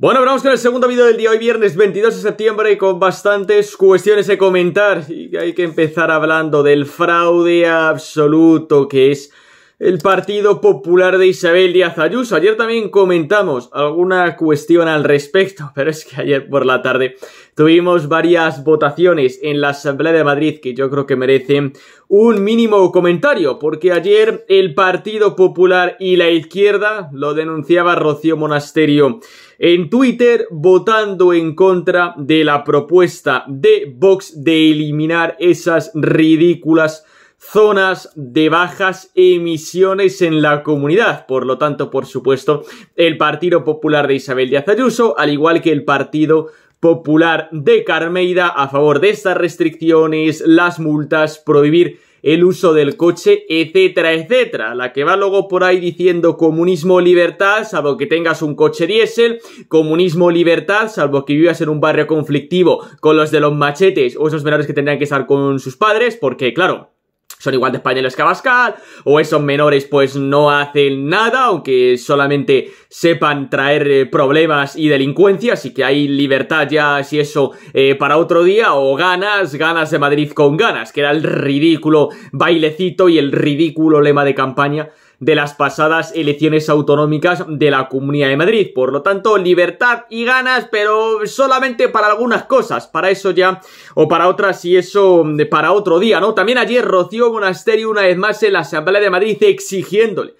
Bueno, hablamos con el segundo vídeo del día hoy, viernes 22 de septiembre, con bastantes cuestiones de comentar. Y hay que empezar hablando del fraude absoluto que es el Partido Popular de Isabel Díaz Ayuso. Ayer también comentamos alguna cuestión al respecto, pero es que ayer por la tarde tuvimos varias votaciones en la Asamblea de Madrid que yo creo que merecen un mínimo comentario, porque ayer el Partido Popular y la izquierda, lo denunciaba Rocío Monasterio en Twitter, votando en contra de la propuesta de Vox de eliminar esas ridículas zonas de bajas emisiones en la comunidad. Por lo tanto, por supuesto, el Partido Popular de Isabel Díaz Ayuso, al igual que el Partido Popular de Carmeida, a favor de estas restricciones, las multas, prohibir el uso del coche, etcétera, etcétera. La que va luego por ahí diciendo comunismo libertad, salvo que tengas un coche diésel, comunismo libertad, salvo que vivas en un barrio conflictivo con los de los machetes o esos menores que tendrían que estar con sus padres, porque claro, son igual de españoles que Abascal, o esos menores pues no hacen nada, aunque solamente sepan traer eh, problemas y delincuencia, y que hay libertad ya, si eso, eh, para otro día, o ganas, ganas de Madrid con ganas, que era el ridículo bailecito y el ridículo lema de campaña de las pasadas elecciones autonómicas de la Comunidad de Madrid. Por lo tanto, libertad y ganas, pero solamente para algunas cosas. Para eso ya, o para otras, y eso mm, para otro día, ¿no? También ayer Rocío Monasterio una vez más en la Asamblea de Madrid exigiéndole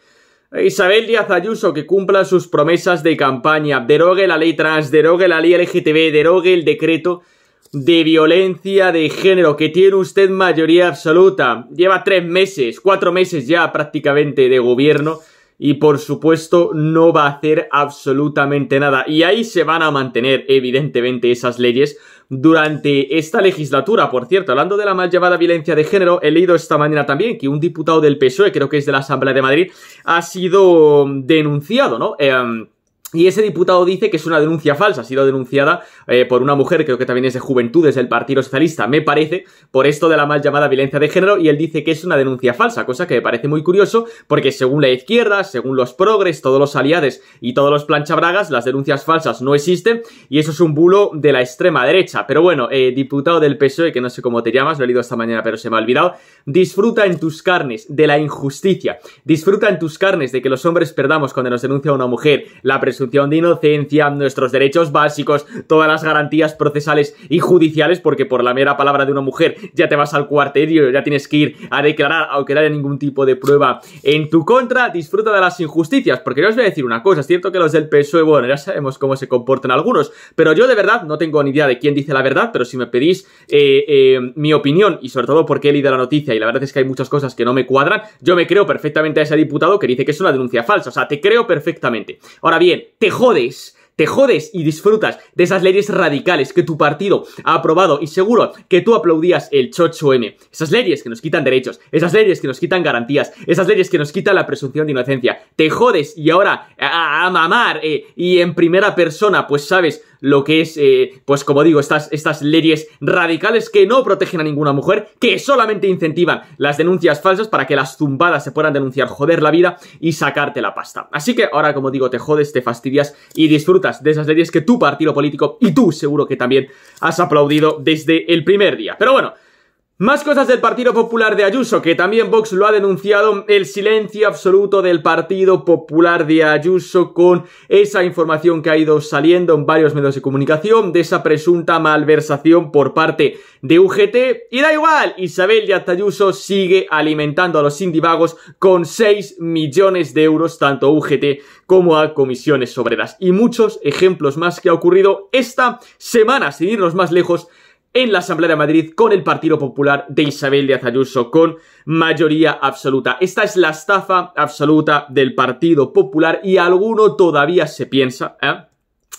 a Isabel Díaz Ayuso que cumpla sus promesas de campaña, derogue la ley trans, derogue la ley LGTB, derogue el decreto de violencia de género que tiene usted mayoría absoluta. Lleva tres meses, cuatro meses ya prácticamente de gobierno y por supuesto no va a hacer absolutamente nada. Y ahí se van a mantener evidentemente esas leyes durante esta legislatura. Por cierto, hablando de la mal llamada violencia de género, he leído esta mañana también que un diputado del PSOE, creo que es de la Asamblea de Madrid, ha sido denunciado, ¿no? Em, y ese diputado dice que es una denuncia falsa, ha sido denunciada eh, por una mujer, creo que también es de Juventudes del Partido Socialista, me parece, por esto de la mal llamada violencia de género, y él dice que es una denuncia falsa, cosa que me parece muy curioso, porque según la izquierda, según los progres, todos los aliados y todos los planchabragas, las denuncias falsas no existen, y eso es un bulo de la extrema derecha. Pero bueno, eh, diputado del PSOE, que no sé cómo te llamas, lo he leído esta mañana, pero se me ha olvidado, disfruta en tus carnes de la injusticia, disfruta en tus carnes de que los hombres perdamos cuando nos denuncia una mujer la presunción de inocencia, nuestros derechos básicos, todas las garantías procesales y judiciales, porque por la mera palabra de una mujer ya te vas al y ya tienes que ir a declarar, aunque no haya ningún tipo de prueba en tu contra, disfruta de las injusticias, porque yo os voy a decir una cosa, es cierto que los del PSOE, bueno, ya sabemos cómo se comportan algunos, pero yo de verdad no tengo ni idea de quién dice la verdad, pero si me pedís eh, eh, mi opinión, y sobre todo porque he leído la noticia, y la verdad es que hay muchas cosas que no me cuadran, yo me creo perfectamente a ese diputado que dice que es una denuncia falsa, o sea, te creo perfectamente. Ahora bien, te jodes te jodes y disfrutas de esas leyes radicales que tu partido ha aprobado y seguro que tú aplaudías el chocho M. Esas leyes que nos quitan derechos, esas leyes que nos quitan garantías, esas leyes que nos quitan la presunción de inocencia. Te jodes y ahora a, mamar eh, y en primera persona, pues sabes, lo que es, eh, pues como digo, estas, estas leyes radicales que no protegen a ninguna mujer, que solamente incentivan las denuncias falsas para que las zumbadas se puedan denunciar, joder la vida y sacarte la pasta. Así que ahora, como digo, te jodes, te fastidias y disfrutas de esas leyes que tu partido político y tú seguro que también has aplaudido desde el primer día. Pero bueno, más cosas del Partido Popular de Ayuso, que también Vox lo ha denunciado, el silencio absoluto del Partido Popular de Ayuso con esa información que ha ido saliendo en varios medios de comunicación de esa presunta malversación por parte de UGT. Y da igual, Isabel Díaz Ayuso sigue alimentando a los sindivagos con 6 millones de euros, tanto a UGT como a comisiones obreras. Y muchos ejemplos más que ha ocurrido esta semana, sin irnos más lejos, en la Asamblea de Madrid con el Partido Popular de Isabel Díaz Ayuso con mayoría absoluta. Esta es la estafa absoluta del Partido Popular y alguno todavía se piensa, ¿eh?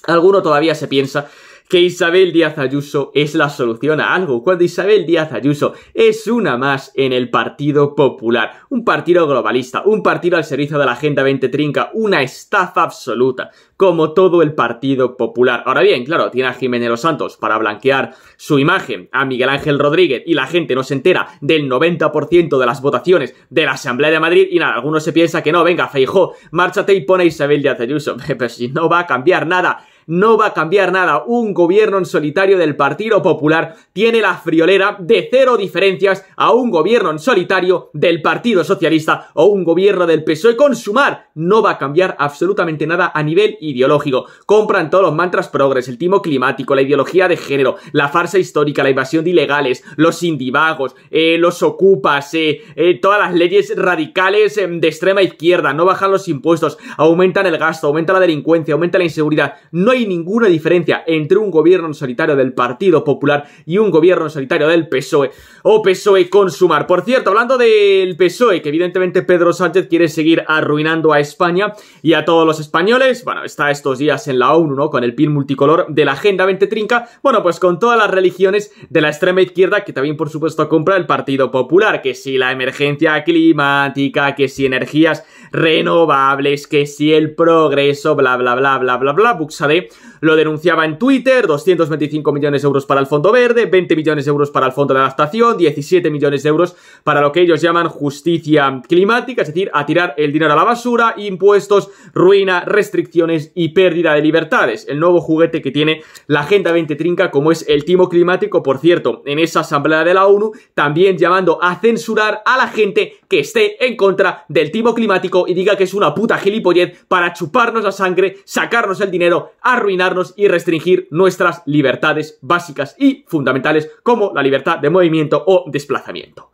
Alguno todavía se piensa que Isabel Díaz Ayuso es la solución a algo, cuando Isabel Díaz Ayuso es una más en el Partido Popular, un partido globalista, un partido al servicio de la Agenda 2030, una estafa absoluta, como todo el Partido Popular. Ahora bien, claro, tiene a Jiménez Los Santos para blanquear su imagen, a Miguel Ángel Rodríguez, y la gente no se entera del 90% de las votaciones de la Asamblea de Madrid, y nada, algunos se piensa que no, venga, Feijó, márchate y pone a Isabel Díaz Ayuso, pero si no va a cambiar nada, no va a cambiar nada. Un gobierno en solitario del Partido Popular tiene la friolera de cero diferencias a un gobierno en solitario del Partido Socialista o un gobierno del PSOE con sumar. No va a cambiar absolutamente nada a nivel ideológico. Compran todos los mantras progres, el timo climático, la ideología de género, la farsa histórica, la invasión de ilegales, los indivagos, eh, los ocupas, eh, eh, todas las leyes radicales em, de extrema izquierda, no bajan los impuestos, aumentan el gasto, aumenta la delincuencia, aumenta la inseguridad no hay ninguna diferencia entre un gobierno solitario del Partido Popular y un gobierno solitario del PSOE o PSOE e consumar Por cierto, hablando del PSOE, que evidentemente Pedro Sánchez quiere seguir arruinando a España y a todos los españoles, bueno, está estos días en la ONU, ¿no? Con el pin multicolor de la Agenda 2030, bueno, pues con todas las religiones de la extrema izquierda que también, por supuesto, compra el Partido Popular, que si la emergencia climática, que si energías renovables, que si el progreso, bla, bla, bla, bla, bla, bla, lo denunciaba en Twitter, 225 millones de euros para el Fondo Verde, 20 millones de euros para el Fondo de Adaptación, 17 millones de euros para lo que ellos llaman justicia climática, es decir, a tirar el dinero a la basura, impuestos, ruina, restricciones y pérdida de libertades. El nuevo juguete que tiene la Agenda 2030, como es el timo climático, por cierto, en esa asamblea de la ONU, también llamando a censurar a la gente que esté en contra del timo climático y diga que es una puta gilipollez para chuparnos la sangre, sacarnos el dinero, arruinar y restringir nuestras libertades básicas y fundamentales como la libertad de movimiento o desplazamiento.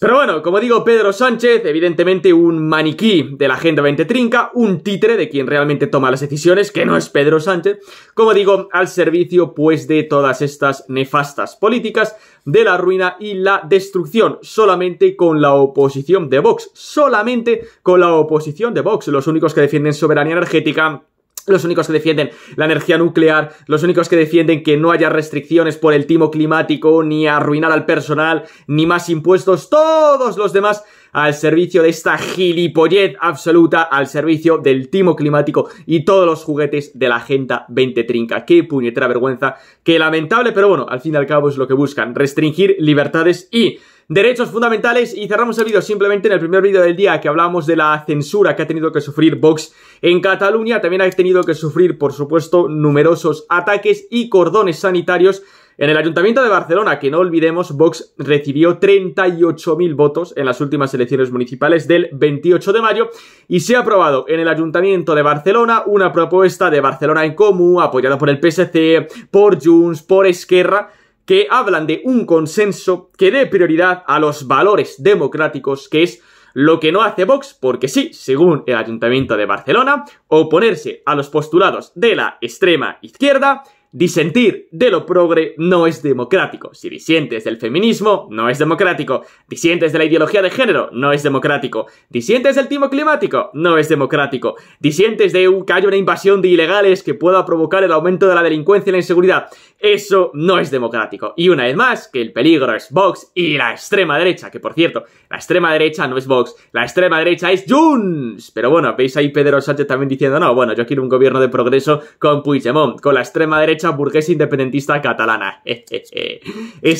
Pero bueno, como digo, Pedro Sánchez, evidentemente un maniquí de la Agenda 2030, un títere de quien realmente toma las decisiones, que no es Pedro Sánchez, como digo, al servicio pues de todas estas nefastas políticas de la ruina y la destrucción, solamente con la oposición de Vox, solamente con la oposición de Vox, los únicos que defienden soberanía energética, los únicos que defienden la energía nuclear, los únicos que defienden que no haya restricciones por el timo climático, ni arruinar al personal, ni más impuestos, todos los demás al servicio de esta gilipollez absoluta, al servicio del timo climático y todos los juguetes de la Agenda 20 Trinca. Qué puñetera vergüenza, qué lamentable, pero bueno, al fin y al cabo es lo que buscan, restringir libertades y derechos fundamentales y cerramos el vídeo simplemente en el primer vídeo del día que hablamos de la censura que ha tenido que sufrir Vox en Cataluña, también ha tenido que sufrir por supuesto numerosos ataques y cordones sanitarios en el Ayuntamiento de Barcelona, que no olvidemos, Vox recibió 38.000 votos en las últimas elecciones municipales del 28 de mayo y se ha aprobado en el Ayuntamiento de Barcelona una propuesta de Barcelona en Comú, apoyada por el PSC, por Junts, por Esquerra, que hablan de un consenso que dé prioridad a los valores democráticos, que es lo que no hace Vox, porque sí, según el Ayuntamiento de Barcelona, oponerse a los postulados de la extrema izquierda Disentir de lo progre no es democrático. Si disientes del feminismo, no es democrático. Disientes de la ideología de género, no es democrático. Disientes del timo climático, no es democrático. Disientes de que haya una invasión de ilegales que pueda provocar el aumento de la delincuencia y la inseguridad, eso no es democrático. Y una vez más, que el peligro es Vox y la extrema derecha, que por cierto, la extrema derecha no es Vox, la extrema derecha es Junts. Pero bueno, veis ahí Pedro Sánchez también diciendo, no, bueno, yo quiero un gobierno de progreso con Puigdemont, con la extrema derecha burguesa independentista catalana. es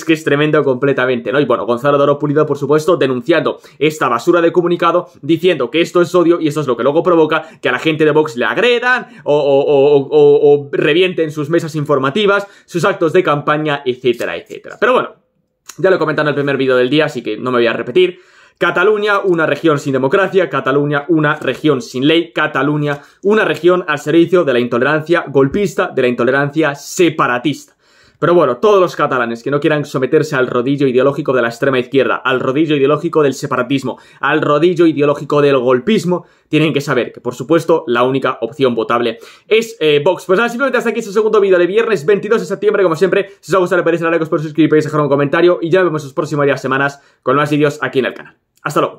que es tremendo completamente, ¿no? Y bueno, Gonzalo Doro Pulido, por supuesto, denunciando esta basura de comunicado, diciendo que esto es odio y esto es lo que luego provoca que a la gente de Vox le agredan o, o revienten sus mesas informativas, sus actos de campaña, etcétera, etcétera. Pero bueno, ya lo he comentado en el primer vídeo del día, así que no me voy a repetir. Cataluña, una región sin democracia, Cataluña, una región sin ley, Cataluña, una región al servicio de la intolerancia golpista, de la intolerancia separatista. Pero bueno, todos los catalanes que no quieran someterse al rodillo ideológico de la extrema izquierda, al rodillo ideológico del separatismo, al rodillo ideológico del golpismo, tienen que saber que, por supuesto, la única opción votable es eh, Vox. Pues nada, simplemente hasta aquí este segundo vídeo de viernes 22 de septiembre. Como siempre, si os ha gustado, le parece like, os podéis suscribir, dejar un comentario y ya nos vemos en los próximos semanas, con más vídeos aquí en el canal. Hasta luego.